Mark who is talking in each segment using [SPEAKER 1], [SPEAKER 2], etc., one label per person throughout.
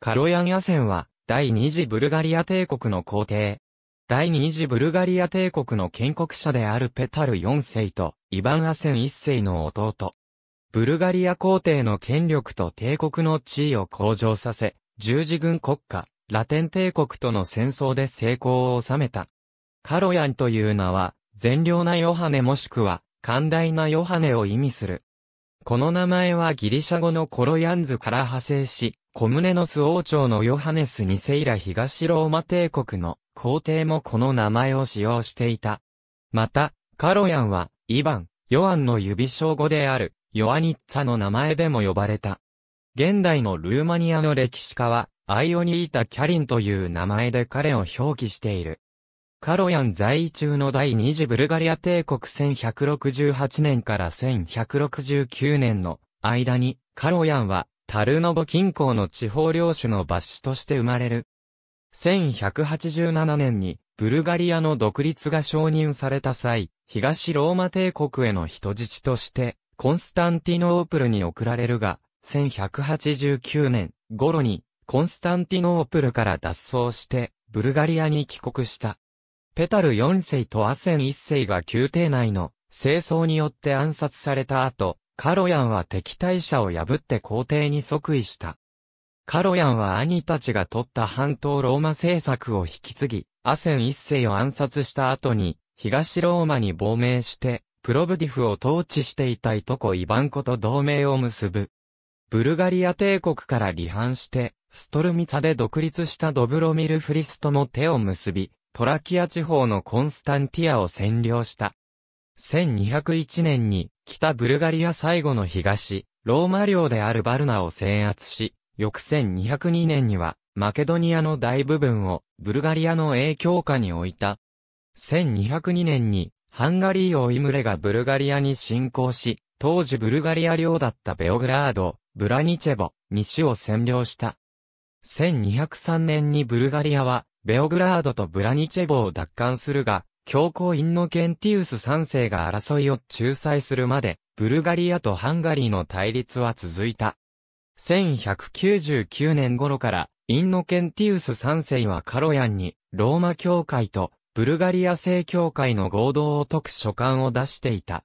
[SPEAKER 1] カロヤン野戦は、第二次ブルガリア帝国の皇帝。第二次ブルガリア帝国の建国者であるペタル4世と、イヴァン・アセン1世の弟。ブルガリア皇帝の権力と帝国の地位を向上させ、十字軍国家、ラテン帝国との戦争で成功を収めた。カロヤンという名は、善良なヨハネもしくは、寛大なヨハネを意味する。この名前はギリシャ語のコロヤンズから派生し、コムネノス王朝のヨハネス2世以来東ローマ帝国の皇帝もこの名前を使用していた。また、カロヤンは、イヴァン、ヨアンの指称語である、ヨアニッツァの名前でも呼ばれた。現代のルーマニアの歴史家は、アイオニータ・キャリンという名前で彼を表記している。カロヤン在位中の第二次ブルガリア帝国1168年から1169年の間に、カロヤンはタルノボ近郊の地方領主の抜子として生まれる。1187年に、ブルガリアの独立が承認された際、東ローマ帝国への人質として、コンスタンティノープルに送られるが、1189年頃に、コンスタンティノープルから脱走して、ブルガリアに帰国した。ペタル4世とアセン1世が宮廷内の清掃によって暗殺された後、カロヤンは敵対者を破って皇帝に即位した。カロヤンは兄たちが取った半島ローマ政策を引き継ぎ、アセン一世を暗殺した後に、東ローマに亡命して、プロブディフを統治していたいとこイバンコと同盟を結ぶ。ブルガリア帝国から離反して、ストルミツァで独立したドブロミル・フリスとも手を結び、トラキア地方のコンスタンティアを占領した。1201年に北ブルガリア最後の東、ローマ領であるバルナを制圧し、翌1202年には、マケドニアの大部分を、ブルガリアの影響下に置いた。1202年に、ハンガリー王イムレがブルガリアに侵攻し、当時ブルガリア領だったベオグラード、ブラニチェボ、西を占領した。1203年にブルガリアは、ベオグラードとブラニチェボを奪還するが、教皇インノケンティウス3世が争いを仲裁するまで、ブルガリアとハンガリーの対立は続いた。1199年頃から、インノケンティウス3世はカロヤンに、ローマ教会とブルガリア正教会の合同を解く書簡を出していた。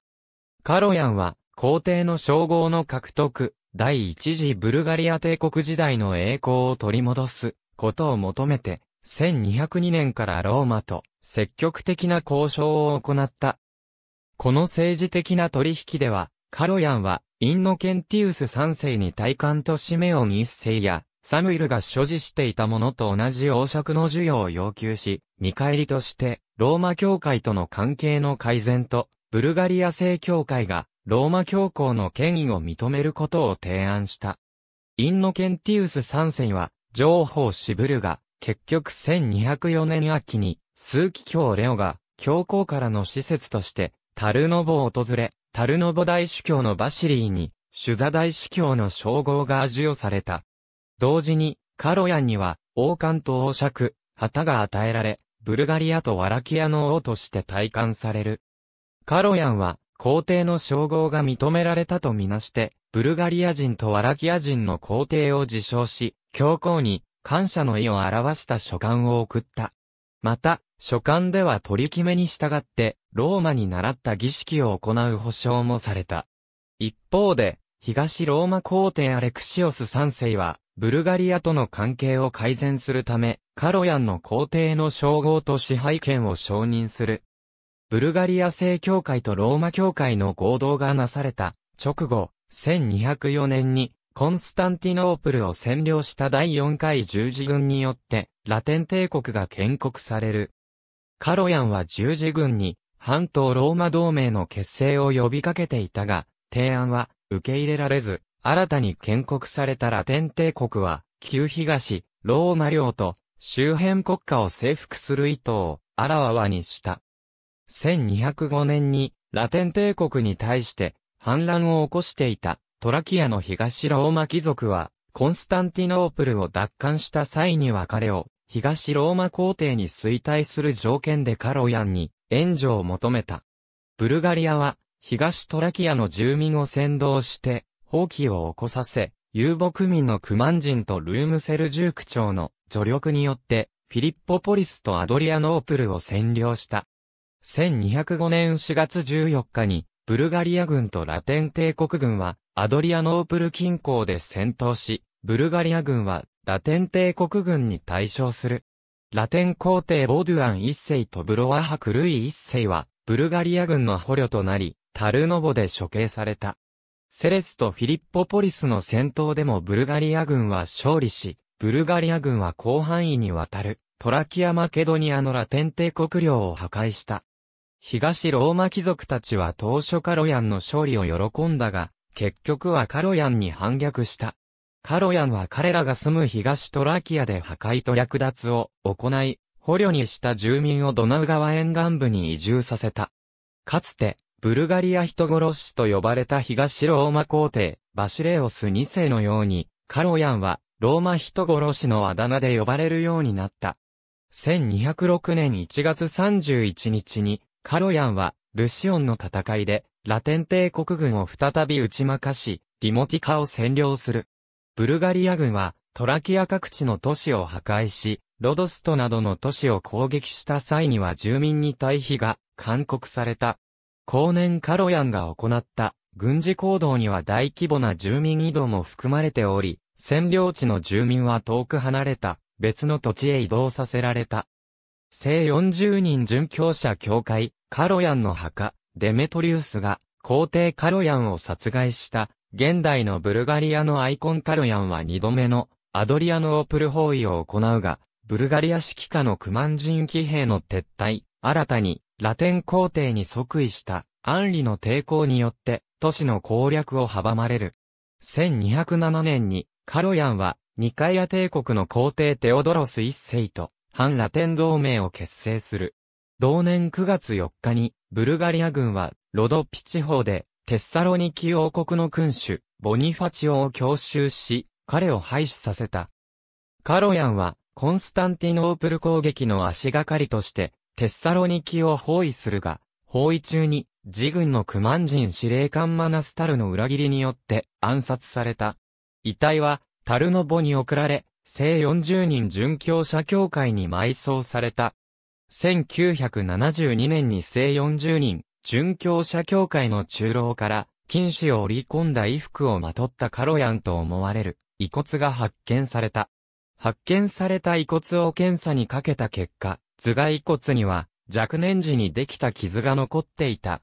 [SPEAKER 1] カロヤンは、皇帝の称号の獲得、第一次ブルガリア帝国時代の栄光を取り戻すことを求めて、1202年からローマと積極的な交渉を行った。この政治的な取引では、カロヤンは、インノケンティウス3世に大官と使命を見1世や、サムイルが所持していたものと同じ王爵の授与を要求し、見返りとして、ローマ教会との関係の改善と、ブルガリア正教会が、ローマ教皇の権威を認めることを提案した。インノケンティウス3世は、情報シブルが、結局1204年秋に、数奇教レオが、教皇からの施設として、タルノボを訪れ、タルノボ大主教のバシリーに、シュザ大主教の称号が授与された。同時に、カロヤンには、王冠と王爵、旗が与えられ、ブルガリアとワラキアの王として体感される。カロヤンは、皇帝の称号が認められたとみなして、ブルガリア人とワラキア人の皇帝を自称し、教皇に感謝の意を表した書簡を送った。また、書簡では取り決めに従って、ローマに習った儀式を行う保証もされた。一方で、東ローマ皇帝アレクシオス3世は、ブルガリアとの関係を改善するため、カロヤンの皇帝の称号と支配権を承認する。ブルガリア正教会とローマ教会の合同がなされた直後、1204年にコンスタンティノープルを占領した第4回十字軍によって、ラテン帝国が建国される。カロヤンは十字軍に、半島ローマ同盟の結成を呼びかけていたが、提案は受け入れられず、新たに建国されたラテン帝国は、旧東、ローマ領と周辺国家を征服する意図をあらわにした。1205年にラテン帝国に対して反乱を起こしていたトラキアの東ローマ貴族はコンスタンティノープルを奪還した際に別れを東ローマ皇帝に衰退する条件でカロヤンに援助を求めた。ブルガリアは、東トラキアの住民を先導して、放棄を起こさせ、遊牧民のクマン人とルームセルジュークの助力によって、フィリッポポリスとアドリアノープルを占領した。1205年4月14日に、ブルガリア軍とラテン帝国軍は、アドリアノープル近郊で戦闘し、ブルガリア軍はラテン帝国軍に対象する。ラテン皇帝ボドゥアン一世とブロワクルイ一世は、ブルガリア軍の捕虜となり、タルノボで処刑された。セレスとフィリッポポリスの戦闘でもブルガリア軍は勝利し、ブルガリア軍は広範囲にわたる、トラキア・マケドニアのラテン帝国領を破壊した。東ローマ貴族たちは当初カロヤンの勝利を喜んだが、結局はカロヤンに反逆した。カロヤンは彼らが住む東トラキアで破壊と略奪を行い、捕虜にした住民をドナウ川沿岸部に移住させた。かつて、ブルガリア人殺しと呼ばれた東ローマ皇帝、バシレオス2世のように、カロヤンは、ローマ人殺しのあだ名で呼ばれるようになった。1206年1月31日に、カロヤンは、ルシオンの戦いで、ラテン帝国軍を再び打ち負かし、ディモティカを占領する。ブルガリア軍はトラキア各地の都市を破壊し、ロドストなどの都市を攻撃した際には住民に退避が勧告された。後年カロヤンが行った軍事行動には大規模な住民移動も含まれており、占領地の住民は遠く離れた別の土地へ移動させられた。聖40人殉教者教会、カロヤンの墓、デメトリウスが皇帝カロヤンを殺害した現代のブルガリアのアイコンカルヤンは2度目のアドリアノープル包囲を行うが、ブルガリア指揮下のクマン人騎兵の撤退、新たにラテン皇帝に即位したアンリの抵抗によって都市の攻略を阻まれる。1207年にカロヤンはニカイア帝国の皇帝テオドロス一世と反ラテン同盟を結成する。同年9月4日にブルガリア軍はロドピ地方でテッサロニキ王国の君主、ボニファチオを強襲し、彼を廃止させた。カロヤンは、コンスタンティノープル攻撃の足がかりとして、テッサロニキを包囲するが、包囲中に、自軍のクマン人司令官マナスタルの裏切りによって暗殺された。遺体は、タルノボに送られ、聖40人殉教者協会に埋葬された。1972年に聖40人、殉教者教会の中老から、金糸を織り込んだ衣服をまとったカロヤンと思われる遺骨が発見された。発見された遺骨を検査にかけた結果、頭蓋遺骨には若年時にできた傷が残っていた。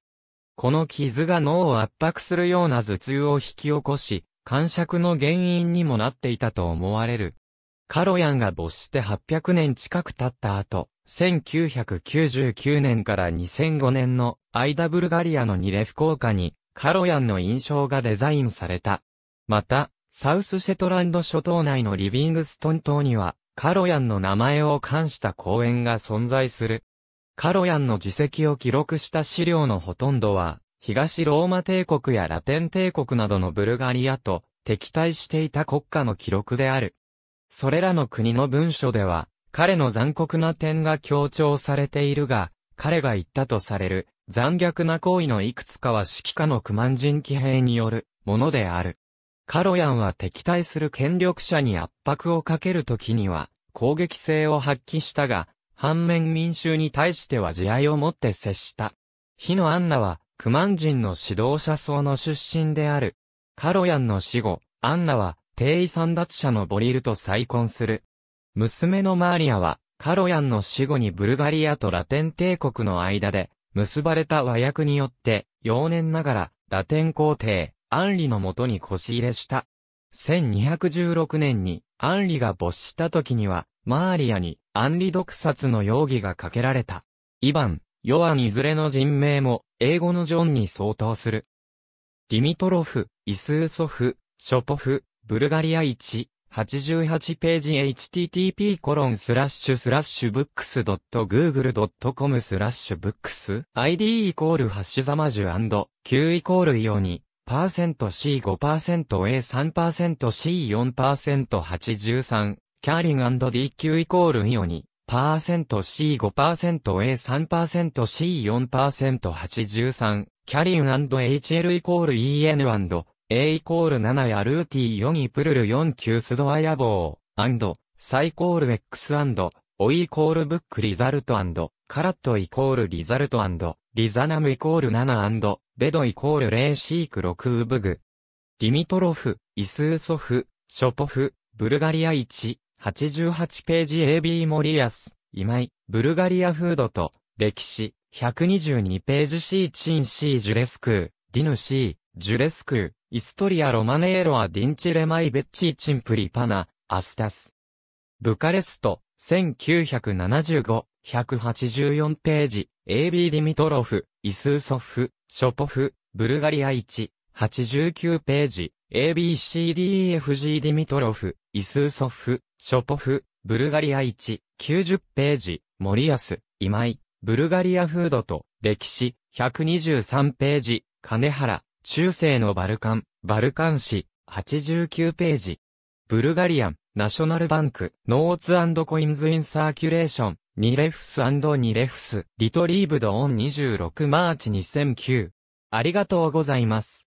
[SPEAKER 1] この傷が脳を圧迫するような頭痛を引き起こし、感触の原因にもなっていたと思われる。カロヤンが没して800年近く経った後、1999年から2005年の間ブルガリアの2レフ効果にカロヤンの印象がデザインされた。また、サウスシェトランド諸島内のリビングストン島にはカロヤンの名前を冠した公園が存在する。カロヤンの自席を記録した資料のほとんどは、東ローマ帝国やラテン帝国などのブルガリアと敵対していた国家の記録である。それらの国の文書では、彼の残酷な点が強調されているが、彼が言ったとされる、残虐な行為のいくつかは指揮下のクマン人騎兵によるものである。カロヤンは敵対する権力者に圧迫をかけるときには攻撃性を発揮したが、反面民衆に対しては慈愛をもって接した。火のアンナは、クマン人の指導者層の出身である。カロヤンの死後、アンナは、定位三奪者のボリルと再婚する。娘のマーリアは、カロヤンの死後にブルガリアとラテン帝国の間で、結ばれた和訳によって、幼年ながら、ラテン皇帝、アンリのもとに腰入れした。1216年に、アンリが没した時には、マーリアに、アンリ毒殺の容疑がかけられた。イヴァン、ヨアンいずれの人名も、英語のジョンに相当する。ディミトロフ、イスーソフ、ショポフ、ブルガリア1、88ページ http コロンスラッシュスラッシュブックスドット google.com スラッシュブックス ID イコールハッシュザマジュアンド Q イコールイオニパーセント C5%A3%C4%83 キャリン &DQ イコールイオニパーセント C5%A3%C4%83 キャリン &HL イコール EN&CN A イコール7やルーティー4イプルル4ースドアボー、アンド、サイコール X アンド、オイコールブックリザルトアンド、カラットイコールリザルトアンド、リザナムイコール7アンド、ベドイコールレーシーク6ウブグ。ディミトロフ、イスーソフ、ショポフ、ブルガリア1、88ページ AB モリアス、今井、ブルガリアフードと、歴史、122ページ C チン C ジュレスクー、ディヌ C、ジュレスクー。イストリア・ロマネーロア・ディンチレマイ・ベッチー・チンプリ・パナ、アスタス。ブカレスト、1975、184ページ、AB ディミトロフ、イスーソフ、ショポフ、ブルガリア1、89ページ、ABCDEFG ディミトロフ、イスーソフ、ショポフ、ブルガリア1、90ページ、モリス、イ今井、ブルガリアフードと、歴史、123ページ、金原、中世のバルカン、バルカン史、89ページ。ブルガリアン、ナショナルバンク、ノーツコインズインサーキュレーション、ニレフスニレフス、リトリーブドオン26マーチ2009。ありがとうございます。